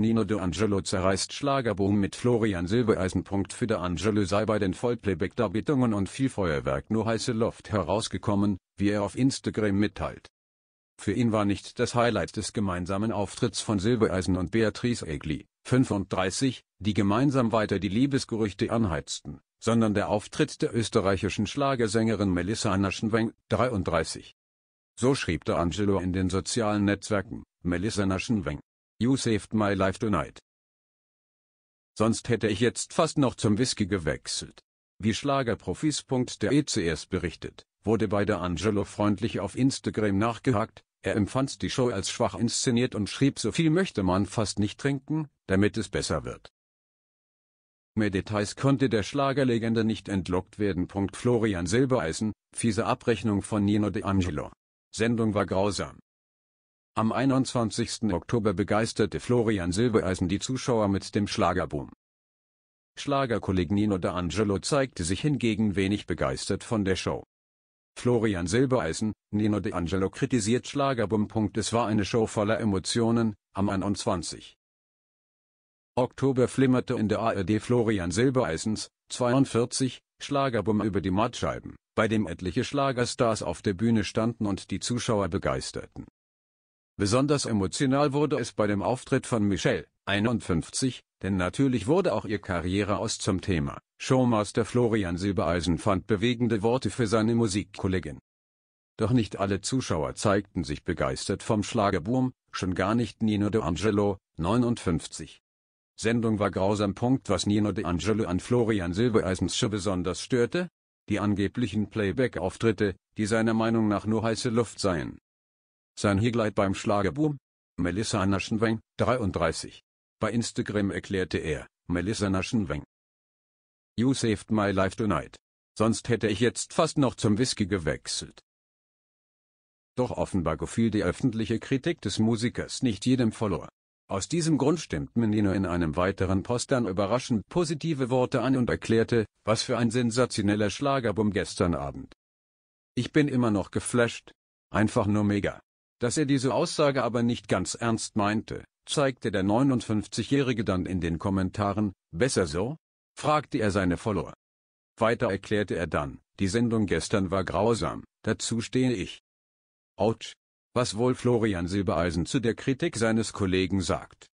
Nino De Angelo zerreißt Schlagerboom mit Florian Silbereisen. Für De Angelo sei bei den Vollplayback Darbietungen und viel Feuerwerk nur heiße Luft herausgekommen, wie er auf Instagram mitteilt. Für ihn war nicht das Highlight des gemeinsamen Auftritts von Silbereisen und Beatrice Egli, 35, die gemeinsam weiter die Liebesgerüchte anheizten, sondern der Auftritt der österreichischen Schlagersängerin Melissa Naschenweng, 33. So schrieb De Angelo in den sozialen Netzwerken, Melissa Naschenweng. You saved my life tonight. Sonst hätte ich jetzt fast noch zum Whisky gewechselt. Wie Schlagerprofis.de zuerst berichtet, wurde bei der Angelo freundlich auf Instagram nachgehakt, er empfand die Show als schwach inszeniert und schrieb so viel möchte man fast nicht trinken, damit es besser wird. Mehr Details konnte der Schlagerlegende nicht entlockt werden. Florian Silbereisen, fiese Abrechnung von Nino De Angelo. Sendung war grausam. Am 21. Oktober begeisterte Florian Silbereisen die Zuschauer mit dem Schlagerboom. Schlagerkolleg Nino D'Angelo zeigte sich hingegen wenig begeistert von der Show. Florian Silbereisen, Nino D'Angelo kritisiert Schlagerboom. Es war eine Show voller Emotionen, am 21. Oktober flimmerte in der ARD Florian Silbereisens, 42, Schlagerboom über die Mattscheiben, bei dem etliche Schlagerstars auf der Bühne standen und die Zuschauer begeisterten. Besonders emotional wurde es bei dem Auftritt von Michelle, 51, denn natürlich wurde auch ihr Karriereaus zum Thema. Showmaster Florian Silbereisen fand bewegende Worte für seine Musikkollegin. Doch nicht alle Zuschauer zeigten sich begeistert vom Schlagerboom, schon gar nicht Nino De Angelo, 59. Sendung war grausam. Was Nino De Angelo an Florian Silbereisens Show besonders störte? Die angeblichen Playback-Auftritte, die seiner Meinung nach nur heiße Luft seien. Sein Highlight beim Schlagerboom? Melissa Naschenweng, 33. Bei Instagram erklärte er, Melissa Naschenweng. You saved my life tonight. Sonst hätte ich jetzt fast noch zum Whisky gewechselt. Doch offenbar gefiel die öffentliche Kritik des Musikers nicht jedem Follower. Aus diesem Grund stimmte Menino in einem weiteren Post dann überraschend positive Worte an und erklärte, was für ein sensationeller Schlagerboom gestern Abend. Ich bin immer noch geflasht. Einfach nur mega. Dass er diese Aussage aber nicht ganz ernst meinte, zeigte der 59-Jährige dann in den Kommentaren, besser so? fragte er seine Follower. Weiter erklärte er dann, die Sendung gestern war grausam, dazu stehe ich. Autsch. Was wohl Florian Silbereisen zu der Kritik seines Kollegen sagt.